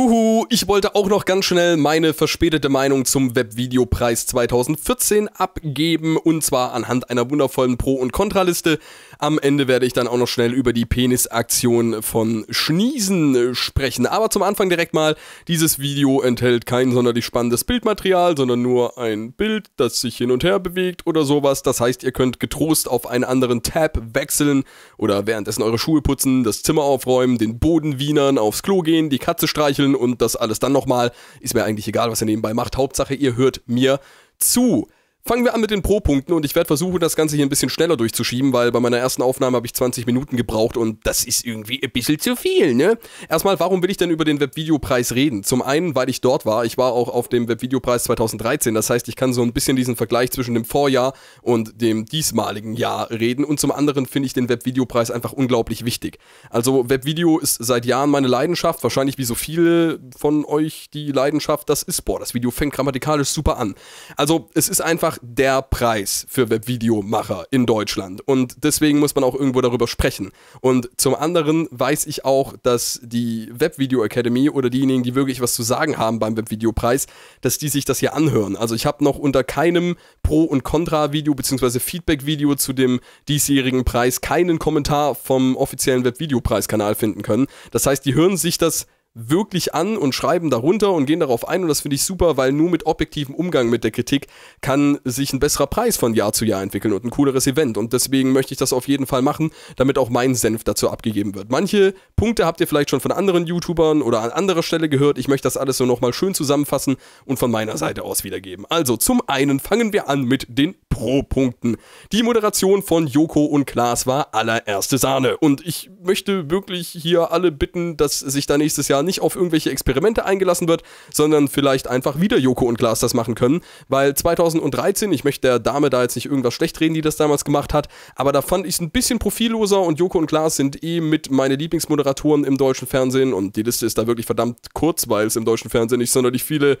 Huhu, ich wollte auch noch ganz schnell meine verspätete Meinung zum Webvideopreis 2014 abgeben und zwar anhand einer wundervollen Pro- und Kontraliste. Am Ende werde ich dann auch noch schnell über die Penisaktion von Schniesen sprechen. Aber zum Anfang direkt mal, dieses Video enthält kein sonderlich spannendes Bildmaterial, sondern nur ein Bild, das sich hin und her bewegt oder sowas. Das heißt, ihr könnt getrost auf einen anderen Tab wechseln oder währenddessen eure Schuhe putzen, das Zimmer aufräumen, den Boden wienern, aufs Klo gehen, die Katze streicheln und das alles dann nochmal. Ist mir eigentlich egal, was ihr nebenbei macht. Hauptsache, ihr hört mir zu. Fangen wir an mit den Pro-Punkten und ich werde versuchen, das Ganze hier ein bisschen schneller durchzuschieben, weil bei meiner ersten Aufnahme habe ich 20 Minuten gebraucht und das ist irgendwie ein bisschen zu viel, ne? Erstmal, warum will ich denn über den Webvideopreis reden? Zum einen, weil ich dort war. Ich war auch auf dem Webvideopreis 2013. Das heißt, ich kann so ein bisschen diesen Vergleich zwischen dem Vorjahr und dem diesmaligen Jahr reden. Und zum anderen finde ich den Webvideopreis einfach unglaublich wichtig. Also, Webvideo ist seit Jahren meine Leidenschaft. Wahrscheinlich wie so viele von euch die Leidenschaft das ist. Boah, das Video fängt grammatikalisch super an. Also, es ist einfach einfach der Preis für Webvideomacher in Deutschland. Und deswegen muss man auch irgendwo darüber sprechen. Und zum anderen weiß ich auch, dass die Webvideo Academy oder diejenigen, die wirklich was zu sagen haben beim Webvideopreis, dass die sich das hier anhören. Also ich habe noch unter keinem Pro- und Contra-Video bzw. Feedback-Video zu dem diesjährigen Preis keinen Kommentar vom offiziellen Webvideopreiskanal finden können. Das heißt, die hören sich das wirklich an und schreiben darunter und gehen darauf ein und das finde ich super, weil nur mit objektivem Umgang mit der Kritik kann sich ein besserer Preis von Jahr zu Jahr entwickeln und ein cooleres Event und deswegen möchte ich das auf jeden Fall machen, damit auch mein Senf dazu abgegeben wird. Manche Punkte habt ihr vielleicht schon von anderen YouTubern oder an anderer Stelle gehört, ich möchte das alles so nochmal schön zusammenfassen und von meiner Seite aus wiedergeben. Also zum einen fangen wir an mit den Pro-Punkten. Die Moderation von Joko und Klaas war allererste Sahne und ich möchte wirklich hier alle bitten, dass sich da nächstes Jahr da nicht auf irgendwelche Experimente eingelassen wird, sondern vielleicht einfach wieder Joko und Glas das machen können, weil 2013, ich möchte der Dame da jetzt nicht irgendwas schlecht reden, die das damals gemacht hat, aber da fand ich es ein bisschen profilloser und Joko und Glas sind eh mit meine Lieblingsmoderatoren im deutschen Fernsehen und die Liste ist da wirklich verdammt kurz, weil es im deutschen Fernsehen nicht sonderlich viele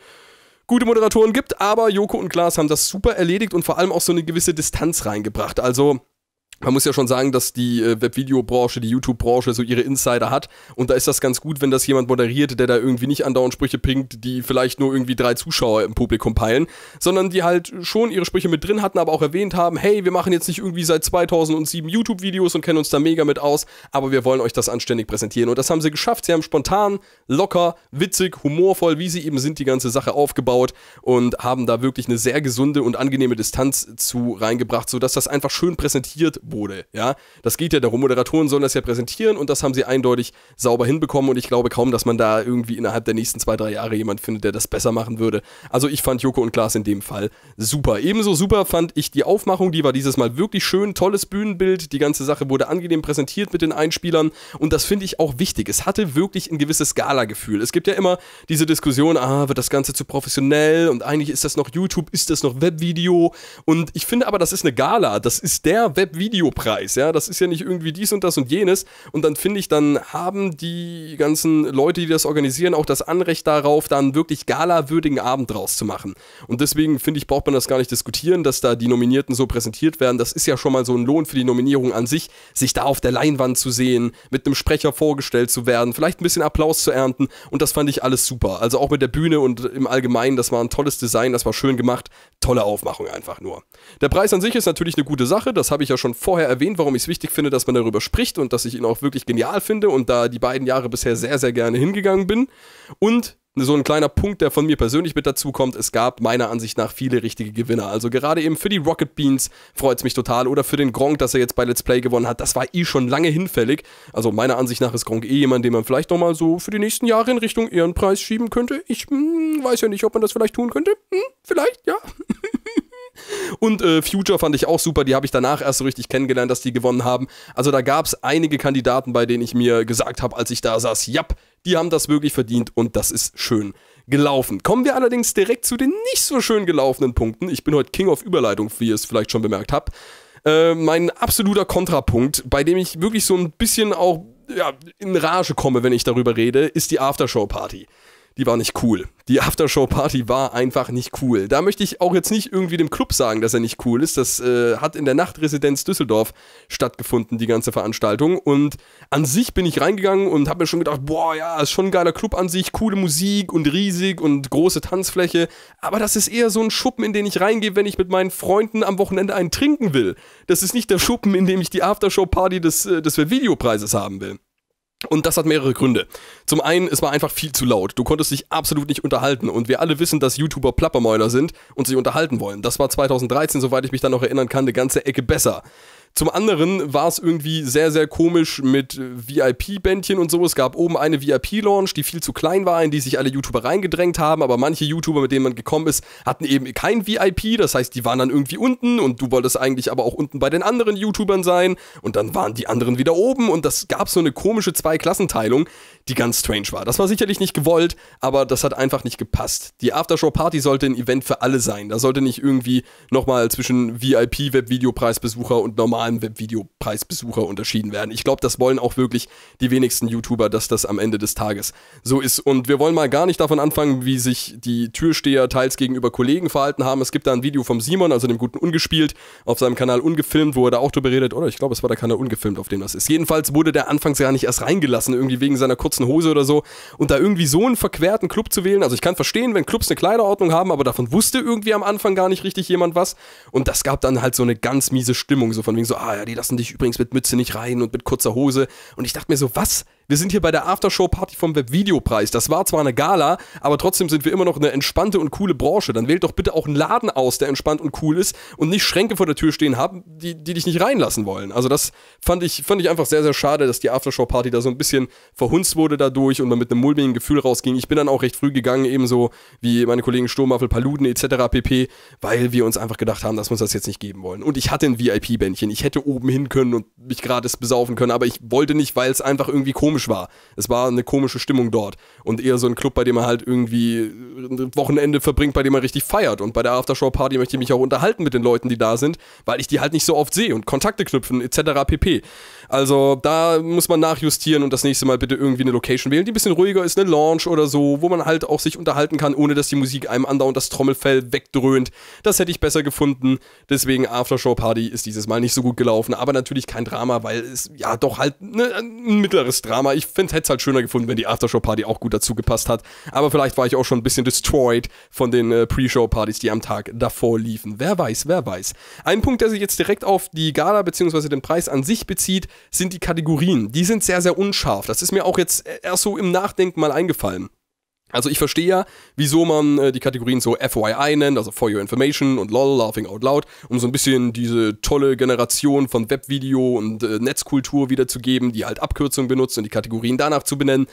gute Moderatoren gibt, aber Joko und Glas haben das super erledigt und vor allem auch so eine gewisse Distanz reingebracht. Also man muss ja schon sagen, dass die äh, Webvideobranche, die YouTube-Branche so ihre Insider hat. Und da ist das ganz gut, wenn das jemand moderiert, der da irgendwie nicht andauernd Sprüche bringt, die vielleicht nur irgendwie drei Zuschauer im Publikum peilen, sondern die halt schon ihre Sprüche mit drin hatten, aber auch erwähnt haben, hey, wir machen jetzt nicht irgendwie seit 2007 YouTube-Videos und kennen uns da mega mit aus, aber wir wollen euch das anständig präsentieren. Und das haben sie geschafft. Sie haben spontan, locker, witzig, humorvoll, wie sie eben sind, die ganze Sache aufgebaut und haben da wirklich eine sehr gesunde und angenehme Distanz zu reingebracht, sodass das einfach schön präsentiert wurde. Ja, das geht ja darum. Moderatoren sollen das ja präsentieren und das haben sie eindeutig sauber hinbekommen und ich glaube kaum, dass man da irgendwie innerhalb der nächsten zwei, drei Jahre jemand findet, der das besser machen würde. Also ich fand Joko und Klaas in dem Fall super. Ebenso super fand ich die Aufmachung, die war dieses Mal wirklich schön, tolles Bühnenbild, die ganze Sache wurde angenehm präsentiert mit den Einspielern und das finde ich auch wichtig. Es hatte wirklich ein gewisses gala gefühl Es gibt ja immer diese Diskussion, ah, wird das Ganze zu professionell und eigentlich ist das noch YouTube, ist das noch Webvideo und ich finde aber, das ist eine Gala, das ist der Webvideo Videopreis, ja, das ist ja nicht irgendwie dies und das und jenes und dann finde ich, dann haben die ganzen Leute, die das organisieren, auch das Anrecht darauf, da einen wirklich galawürdigen Abend draus zu machen und deswegen finde ich, braucht man das gar nicht diskutieren, dass da die Nominierten so präsentiert werden, das ist ja schon mal so ein Lohn für die Nominierung an sich, sich da auf der Leinwand zu sehen, mit einem Sprecher vorgestellt zu werden, vielleicht ein bisschen Applaus zu ernten und das fand ich alles super, also auch mit der Bühne und im Allgemeinen, das war ein tolles Design, das war schön gemacht, tolle Aufmachung einfach nur. Der Preis an sich ist natürlich eine gute Sache, das habe ich ja schon vor vorher erwähnt, warum ich es wichtig finde, dass man darüber spricht und dass ich ihn auch wirklich genial finde und da die beiden Jahre bisher sehr, sehr gerne hingegangen bin. Und so ein kleiner Punkt, der von mir persönlich mit dazu kommt, es gab meiner Ansicht nach viele richtige Gewinner. Also gerade eben für die Rocket Beans freut es mich total oder für den Gronk, dass er jetzt bei Let's Play gewonnen hat. Das war eh schon lange hinfällig. Also meiner Ansicht nach ist Gronk eh jemand, den man vielleicht nochmal so für die nächsten Jahre in Richtung Ehrenpreis schieben könnte. Ich hm, weiß ja nicht, ob man das vielleicht tun könnte. Hm, vielleicht, ja. Und äh, Future fand ich auch super, die habe ich danach erst so richtig kennengelernt, dass die gewonnen haben. Also da gab es einige Kandidaten, bei denen ich mir gesagt habe, als ich da saß, ja, die haben das wirklich verdient und das ist schön gelaufen. Kommen wir allerdings direkt zu den nicht so schön gelaufenen Punkten. Ich bin heute King of Überleitung, wie ihr es vielleicht schon bemerkt habt. Äh, mein absoluter Kontrapunkt, bei dem ich wirklich so ein bisschen auch ja, in Rage komme, wenn ich darüber rede, ist die Aftershow-Party die war nicht cool. Die Aftershow-Party war einfach nicht cool. Da möchte ich auch jetzt nicht irgendwie dem Club sagen, dass er nicht cool ist. Das äh, hat in der Nachtresidenz Düsseldorf stattgefunden, die ganze Veranstaltung. Und an sich bin ich reingegangen und habe mir schon gedacht, boah, ja, ist schon ein geiler Club an sich, coole Musik und riesig und große Tanzfläche. Aber das ist eher so ein Schuppen, in den ich reingehe, wenn ich mit meinen Freunden am Wochenende einen trinken will. Das ist nicht der Schuppen, in dem ich die Aftershow-Party des, äh, des Videopreises haben will. Und das hat mehrere Gründe. Zum einen, es war einfach viel zu laut. Du konntest dich absolut nicht unterhalten. Und wir alle wissen, dass YouTuber Plappermäuler sind und sich unterhalten wollen. Das war 2013, soweit ich mich dann noch erinnern kann, eine ganze Ecke besser. Zum anderen war es irgendwie sehr, sehr komisch mit äh, VIP-Bändchen und so. Es gab oben eine VIP-Launch, die viel zu klein war, in die sich alle YouTuber reingedrängt haben, aber manche YouTuber, mit denen man gekommen ist, hatten eben kein VIP. Das heißt, die waren dann irgendwie unten und du wolltest eigentlich aber auch unten bei den anderen YouTubern sein und dann waren die anderen wieder oben und das gab so eine komische Zweiklassenteilung, die ganz strange war. Das war sicherlich nicht gewollt, aber das hat einfach nicht gepasst. Die Aftershow-Party sollte ein Event für alle sein. Da sollte nicht irgendwie nochmal zwischen VIP, Webvideopreisbesucher und normal normalen Webvideopreisbesucher unterschieden werden. Ich glaube, das wollen auch wirklich die wenigsten YouTuber, dass das am Ende des Tages so ist. Und wir wollen mal gar nicht davon anfangen, wie sich die Türsteher teils gegenüber Kollegen verhalten haben. Es gibt da ein Video vom Simon, also dem guten Ungespielt, auf seinem Kanal Ungefilmt, wo er da auch drüber redet. Oder ich glaube, es war der Kanal Ungefilmt, auf dem das ist. Jedenfalls wurde der anfangs gar nicht erst reingelassen, irgendwie wegen seiner kurzen Hose oder so. Und da irgendwie so einen verquerten Club zu wählen, also ich kann verstehen, wenn Clubs eine Kleiderordnung haben, aber davon wusste irgendwie am Anfang gar nicht richtig jemand was. Und das gab dann halt so eine ganz miese Stimmung, so von wegen so, ah ja, die lassen dich übrigens mit Mütze nicht rein und mit kurzer Hose. Und ich dachte mir so, was? Wir sind hier bei der Aftershow-Party vom Webvideopreis. Das war zwar eine Gala, aber trotzdem sind wir immer noch eine entspannte und coole Branche. Dann wählt doch bitte auch einen Laden aus, der entspannt und cool ist und nicht Schränke vor der Tür stehen haben, die, die dich nicht reinlassen wollen. Also das fand ich, fand ich einfach sehr, sehr schade, dass die Aftershow-Party da so ein bisschen verhunzt wurde dadurch und man mit einem mulmigen Gefühl rausging. Ich bin dann auch recht früh gegangen, ebenso wie meine Kollegen Sturmwaffel, Paluden etc. pp., weil wir uns einfach gedacht haben, dass wir uns das jetzt nicht geben wollen. Und ich hatte ein VIP-Bändchen. Ich hätte oben hin können und mich gratis besaufen können, aber ich wollte nicht, weil es einfach irgendwie komisch komisch war. Es war eine komische Stimmung dort. Und eher so ein Club, bei dem man halt irgendwie ein Wochenende verbringt, bei dem man richtig feiert. Und bei der Aftershow-Party möchte ich mich auch unterhalten mit den Leuten, die da sind, weil ich die halt nicht so oft sehe und Kontakte knüpfen etc. pp. Also da muss man nachjustieren und das nächste Mal bitte irgendwie eine Location wählen, die ein bisschen ruhiger ist, eine Launch oder so, wo man halt auch sich unterhalten kann, ohne dass die Musik einem andauernd das Trommelfell wegdröhnt. Das hätte ich besser gefunden. Deswegen Aftershow-Party ist dieses Mal nicht so gut gelaufen. Aber natürlich kein Drama, weil es ja doch halt ne, ein mittleres Drama mal, ich finde, hätte es halt schöner gefunden, wenn die Aftershow-Party auch gut dazu gepasst hat. Aber vielleicht war ich auch schon ein bisschen destroyed von den äh, Pre-Show-Partys, die am Tag davor liefen. Wer weiß, wer weiß. Ein Punkt, der sich jetzt direkt auf die Gala bzw. den Preis an sich bezieht, sind die Kategorien. Die sind sehr, sehr unscharf. Das ist mir auch jetzt äh, erst so im Nachdenken mal eingefallen. Also ich verstehe ja, wieso man äh, die Kategorien so FYI nennt, also For Your Information und LOL, Laughing Out Loud, um so ein bisschen diese tolle Generation von Webvideo und äh, Netzkultur wiederzugeben, die halt Abkürzungen benutzt und die Kategorien danach zu benennen.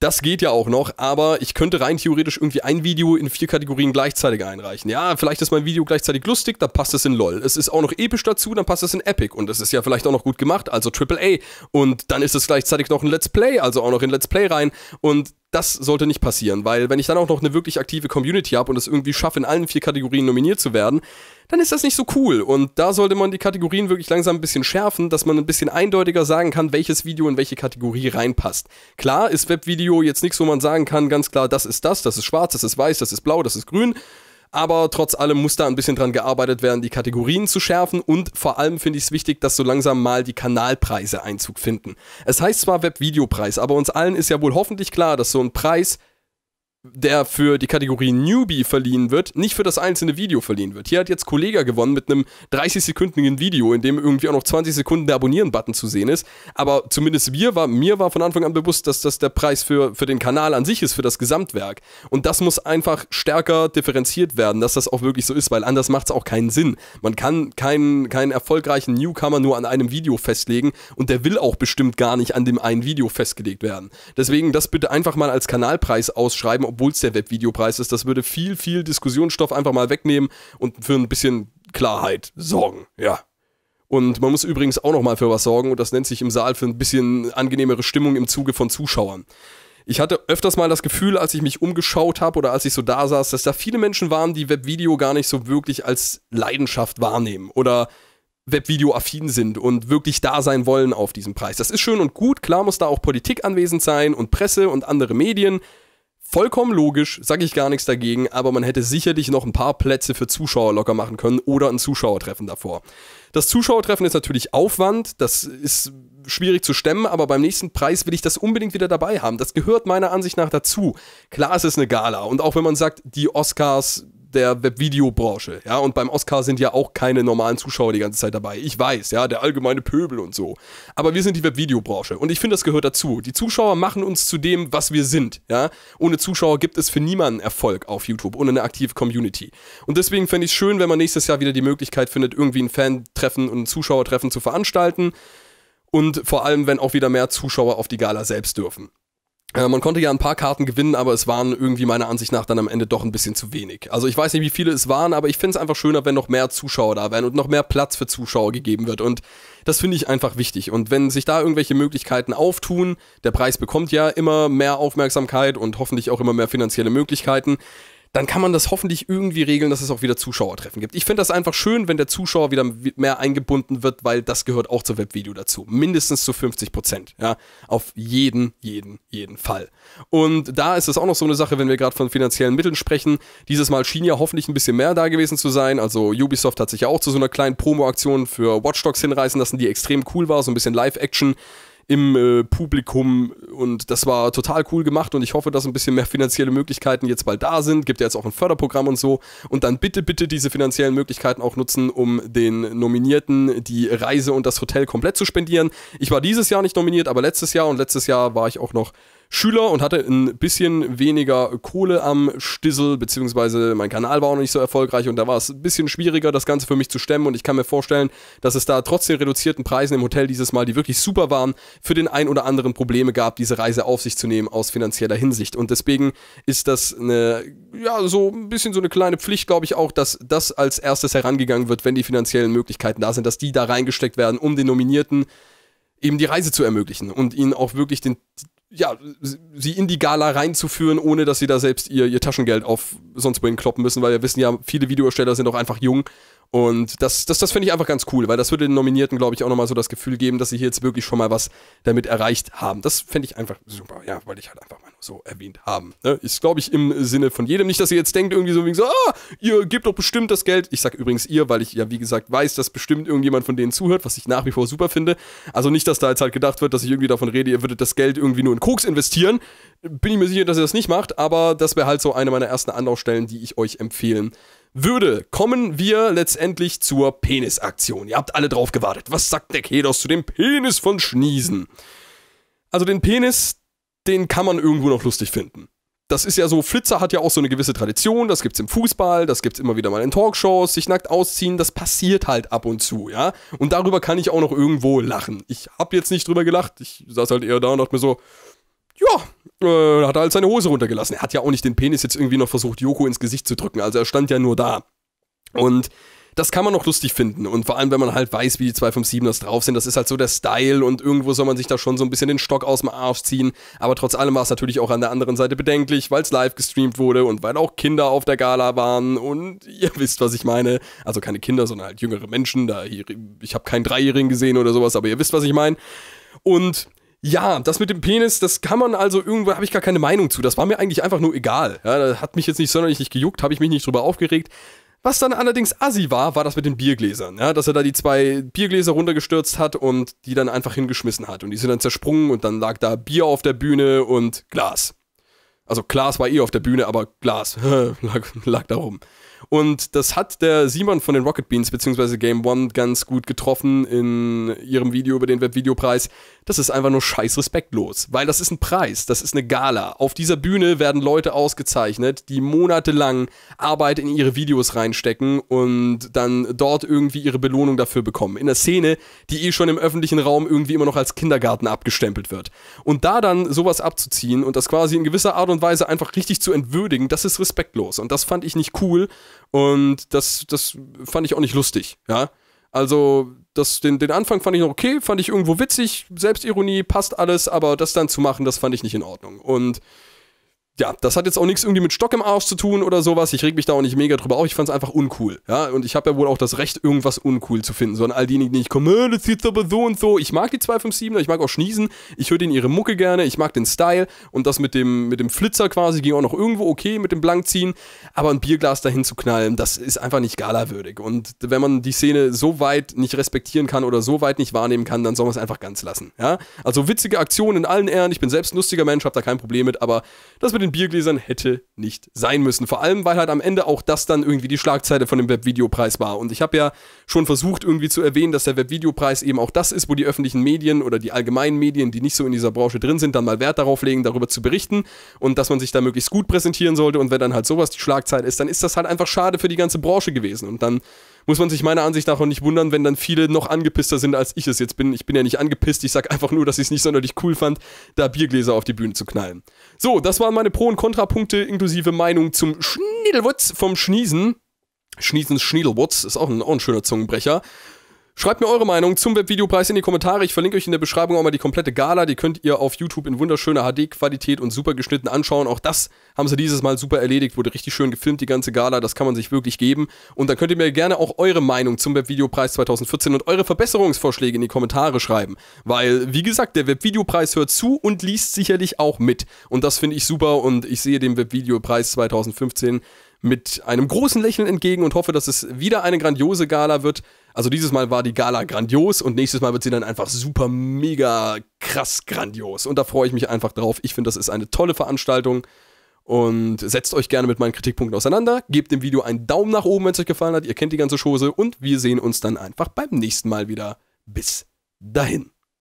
Das geht ja auch noch, aber ich könnte rein theoretisch irgendwie ein Video in vier Kategorien gleichzeitig einreichen. Ja, vielleicht ist mein Video gleichzeitig lustig, dann passt es in LOL. Es ist auch noch episch dazu, dann passt es in Epic. Und es ist ja vielleicht auch noch gut gemacht, also AAA. Und dann ist es gleichzeitig noch ein Let's Play, also auch noch in Let's Play rein. Und das sollte nicht passieren, weil wenn ich dann auch noch eine wirklich aktive Community habe und es irgendwie schaffe, in allen vier Kategorien nominiert zu werden, dann ist das nicht so cool. Und da sollte man die Kategorien wirklich langsam ein bisschen schärfen, dass man ein bisschen eindeutiger sagen kann, welches Video in welche Kategorie reinpasst. Klar ist Webvideo jetzt nichts, wo man sagen kann, ganz klar, das ist das, das ist schwarz, das ist weiß, das ist blau, das ist grün. Aber trotz allem muss da ein bisschen dran gearbeitet werden, die Kategorien zu schärfen und vor allem finde ich es wichtig, dass so langsam mal die Kanalpreise Einzug finden. Es heißt zwar Webvideopreis, aber uns allen ist ja wohl hoffentlich klar, dass so ein Preis der für die Kategorie Newbie verliehen wird, nicht für das einzelne Video verliehen wird. Hier hat jetzt Kollega gewonnen mit einem 30-sekündigen Video, in dem irgendwie auch noch 20 Sekunden der Abonnieren-Button zu sehen ist. Aber zumindest wir war, mir war von Anfang an bewusst, dass das der Preis für, für den Kanal an sich ist, für das Gesamtwerk. Und das muss einfach stärker differenziert werden, dass das auch wirklich so ist, weil anders macht es auch keinen Sinn. Man kann keinen, keinen erfolgreichen Newcomer nur an einem Video festlegen und der will auch bestimmt gar nicht an dem einen Video festgelegt werden. Deswegen das bitte einfach mal als Kanalpreis ausschreiben, obwohl es der Webvideopreis ist. Das würde viel, viel Diskussionsstoff einfach mal wegnehmen und für ein bisschen Klarheit sorgen. Ja. Und man muss übrigens auch nochmal für was sorgen und das nennt sich im Saal für ein bisschen angenehmere Stimmung im Zuge von Zuschauern. Ich hatte öfters mal das Gefühl, als ich mich umgeschaut habe oder als ich so da saß, dass da viele Menschen waren, die Webvideo gar nicht so wirklich als Leidenschaft wahrnehmen oder Webvideo-affin sind und wirklich da sein wollen auf diesem Preis. Das ist schön und gut, klar muss da auch Politik anwesend sein und Presse und andere Medien Vollkommen logisch, sage ich gar nichts dagegen, aber man hätte sicherlich noch ein paar Plätze für Zuschauer locker machen können oder ein Zuschauertreffen davor. Das Zuschauertreffen ist natürlich Aufwand, das ist schwierig zu stemmen, aber beim nächsten Preis will ich das unbedingt wieder dabei haben. Das gehört meiner Ansicht nach dazu. Klar, es ist eine Gala und auch wenn man sagt, die Oscars der Webvideobranche. Ja, und beim Oscar sind ja auch keine normalen Zuschauer die ganze Zeit dabei. Ich weiß, ja, der allgemeine Pöbel und so. Aber wir sind die Webvideobranche und ich finde, das gehört dazu. Die Zuschauer machen uns zu dem, was wir sind. Ja, ohne Zuschauer gibt es für niemanden Erfolg auf YouTube, ohne eine aktive Community. Und deswegen fände ich es schön, wenn man nächstes Jahr wieder die Möglichkeit findet, irgendwie ein Fan-Treffen und ein Zuschauertreffen zu veranstalten. Und vor allem, wenn auch wieder mehr Zuschauer auf die Gala selbst dürfen. Äh, man konnte ja ein paar Karten gewinnen, aber es waren irgendwie meiner Ansicht nach dann am Ende doch ein bisschen zu wenig. Also ich weiß nicht, wie viele es waren, aber ich finde es einfach schöner, wenn noch mehr Zuschauer da wären und noch mehr Platz für Zuschauer gegeben wird. Und das finde ich einfach wichtig. Und wenn sich da irgendwelche Möglichkeiten auftun, der Preis bekommt ja immer mehr Aufmerksamkeit und hoffentlich auch immer mehr finanzielle Möglichkeiten, dann kann man das hoffentlich irgendwie regeln, dass es auch wieder Zuschauertreffen gibt. Ich finde das einfach schön, wenn der Zuschauer wieder mehr eingebunden wird, weil das gehört auch zur Webvideo dazu. Mindestens zu 50 Prozent. Ja? Auf jeden, jeden, jeden Fall. Und da ist es auch noch so eine Sache, wenn wir gerade von finanziellen Mitteln sprechen. Dieses Mal schien ja hoffentlich ein bisschen mehr da gewesen zu sein. Also Ubisoft hat sich ja auch zu so einer kleinen Promo-Aktion für Watch Dogs hinreißen lassen, die extrem cool war, so ein bisschen Live-Action im äh, Publikum und das war total cool gemacht und ich hoffe, dass ein bisschen mehr finanzielle Möglichkeiten jetzt bald da sind. Gibt ja jetzt auch ein Förderprogramm und so. Und dann bitte, bitte diese finanziellen Möglichkeiten auch nutzen, um den Nominierten die Reise und das Hotel komplett zu spendieren. Ich war dieses Jahr nicht nominiert, aber letztes Jahr und letztes Jahr war ich auch noch Schüler und hatte ein bisschen weniger Kohle am Stissel, beziehungsweise mein Kanal war auch noch nicht so erfolgreich und da war es ein bisschen schwieriger, das Ganze für mich zu stemmen und ich kann mir vorstellen, dass es da trotz den reduzierten Preisen im Hotel dieses Mal, die wirklich super waren, für den ein oder anderen Probleme gab, diese Reise auf sich zu nehmen aus finanzieller Hinsicht. Und deswegen ist das eine, ja, so ein bisschen so eine kleine Pflicht, glaube ich auch, dass das als erstes herangegangen wird, wenn die finanziellen Möglichkeiten da sind, dass die da reingesteckt werden, um den Nominierten eben die Reise zu ermöglichen und ihnen auch wirklich den ja, sie in die Gala reinzuführen, ohne dass sie da selbst ihr, ihr Taschengeld auf sonst wohin kloppen müssen, weil wir wissen ja, viele Videoersteller sind auch einfach jung und das, das, das finde ich einfach ganz cool, weil das würde den Nominierten, glaube ich, auch nochmal so das Gefühl geben, dass sie hier jetzt wirklich schon mal was damit erreicht haben. Das fände ich einfach super. Ja, wollte ich halt einfach mal nur so erwähnt haben. Ne? Ist, glaube ich, im Sinne von jedem. Nicht, dass ihr jetzt denkt, irgendwie so, wie so, ah, ihr gebt doch bestimmt das Geld. Ich sag übrigens ihr, weil ich ja, wie gesagt, weiß, dass bestimmt irgendjemand von denen zuhört, was ich nach wie vor super finde. Also nicht, dass da jetzt halt gedacht wird, dass ich irgendwie davon rede, ihr würdet das Geld irgendwie nur in Koks investieren. Bin ich mir sicher, dass ihr das nicht macht, aber das wäre halt so eine meiner ersten Anlaufstellen, die ich euch empfehlen würde würde, kommen wir letztendlich zur Penisaktion. Ihr habt alle drauf gewartet. Was sagt der Kedos zu dem Penis von Schniesen? Also den Penis, den kann man irgendwo noch lustig finden. Das ist ja so, Flitzer hat ja auch so eine gewisse Tradition, das gibt's im Fußball, das gibt's immer wieder mal in Talkshows, sich nackt ausziehen, das passiert halt ab und zu, ja? Und darüber kann ich auch noch irgendwo lachen. Ich hab jetzt nicht drüber gelacht, ich saß halt eher da und dachte mir so, ja, äh, hat er halt seine Hose runtergelassen. Er hat ja auch nicht den Penis jetzt irgendwie noch versucht, Joko ins Gesicht zu drücken. Also er stand ja nur da. Und das kann man noch lustig finden. Und vor allem, wenn man halt weiß, wie die 257ers drauf sind, das ist halt so der Style und irgendwo soll man sich da schon so ein bisschen den Stock aus dem Arsch ziehen. Aber trotz allem war es natürlich auch an der anderen Seite bedenklich, weil es live gestreamt wurde und weil auch Kinder auf der Gala waren und ihr wisst, was ich meine. Also keine Kinder, sondern halt jüngere Menschen. Da hier, ich habe keinen Dreijährigen gesehen oder sowas, aber ihr wisst, was ich meine. Und ja, das mit dem Penis, das kann man also irgendwo, habe ich gar keine Meinung zu. Das war mir eigentlich einfach nur egal. Ja, das hat mich jetzt nicht sonderlich nicht gejuckt, habe ich mich nicht drüber aufgeregt. Was dann allerdings assi war, war das mit den Biergläsern. Ja, dass er da die zwei Biergläser runtergestürzt hat und die dann einfach hingeschmissen hat. Und die sind dann zersprungen und dann lag da Bier auf der Bühne und Glas. Also Glas war eh auf der Bühne, aber Glas lag, lag da rum. Und das hat der Simon von den Rocket Beans bzw. Game One ganz gut getroffen in ihrem Video über den Webvideopreis, das ist einfach nur scheiß respektlos, weil das ist ein Preis, das ist eine Gala. Auf dieser Bühne werden Leute ausgezeichnet, die monatelang Arbeit in ihre Videos reinstecken und dann dort irgendwie ihre Belohnung dafür bekommen. In der Szene, die eh schon im öffentlichen Raum irgendwie immer noch als Kindergarten abgestempelt wird. Und da dann sowas abzuziehen und das quasi in gewisser Art und Weise einfach richtig zu entwürdigen, das ist respektlos und das fand ich nicht cool und das, das fand ich auch nicht lustig, ja. Also das, den, den Anfang fand ich noch okay, fand ich irgendwo witzig, Selbstironie, passt alles, aber das dann zu machen, das fand ich nicht in Ordnung. Und ja, das hat jetzt auch nichts irgendwie mit Stock im Arsch zu tun oder sowas. Ich reg mich da auch nicht mega drüber auf. Ich fand es einfach uncool. Ja, und ich habe ja wohl auch das Recht, irgendwas uncool zu finden. Sondern all diejenigen, die ich komme, äh, das ist aber so und so. Ich mag die 257er, ich mag auch Schniesen. Ich höre denen ihre Mucke gerne, ich mag den Style. Und das mit dem, mit dem Flitzer quasi ging auch noch irgendwo okay mit dem Blankziehen. Aber ein Bierglas dahin zu knallen, das ist einfach nicht galawürdig. Und wenn man die Szene so weit nicht respektieren kann oder so weit nicht wahrnehmen kann, dann soll man es einfach ganz lassen. Ja, also witzige Aktionen in allen Ehren. Ich bin selbst ein lustiger Mensch, hab da kein Problem mit. Aber das mit den Biergläsern hätte nicht sein müssen. Vor allem, weil halt am Ende auch das dann irgendwie die Schlagzeile von dem Webvideopreis war. Und ich habe ja schon versucht, irgendwie zu erwähnen, dass der Webvideopreis eben auch das ist, wo die öffentlichen Medien oder die allgemeinen Medien, die nicht so in dieser Branche drin sind, dann mal Wert darauf legen, darüber zu berichten und dass man sich da möglichst gut präsentieren sollte. Und wenn dann halt sowas die Schlagzeile ist, dann ist das halt einfach schade für die ganze Branche gewesen. Und dann muss man sich meiner Ansicht nach auch nicht wundern, wenn dann viele noch angepisster sind, als ich es jetzt bin. Ich bin ja nicht angepisst, ich sag einfach nur, dass ich es nicht sonderlich cool fand, da Biergläser auf die Bühne zu knallen. So, das waren meine Pro- und Kontrapunkte inklusive Meinung zum Schniedelwutz vom Schniesen. Schniesens Schniedelwutz ist auch ein, auch ein schöner Zungenbrecher. Schreibt mir eure Meinung zum Webvideopreis in die Kommentare. Ich verlinke euch in der Beschreibung auch mal die komplette Gala. Die könnt ihr auf YouTube in wunderschöner HD-Qualität und super geschnitten anschauen. Auch das haben sie dieses Mal super erledigt. Wurde richtig schön gefilmt, die ganze Gala. Das kann man sich wirklich geben. Und dann könnt ihr mir gerne auch eure Meinung zum Webvideopreis 2014 und eure Verbesserungsvorschläge in die Kommentare schreiben. Weil, wie gesagt, der Webvideopreis hört zu und liest sicherlich auch mit. Und das finde ich super und ich sehe den Webvideopreis 2015 mit einem großen Lächeln entgegen und hoffe, dass es wieder eine grandiose Gala wird, also dieses Mal war die Gala grandios und nächstes Mal wird sie dann einfach super, mega krass grandios. Und da freue ich mich einfach drauf. Ich finde, das ist eine tolle Veranstaltung. Und setzt euch gerne mit meinen Kritikpunkten auseinander. Gebt dem Video einen Daumen nach oben, wenn es euch gefallen hat. Ihr kennt die ganze Chose. Und wir sehen uns dann einfach beim nächsten Mal wieder. Bis dahin.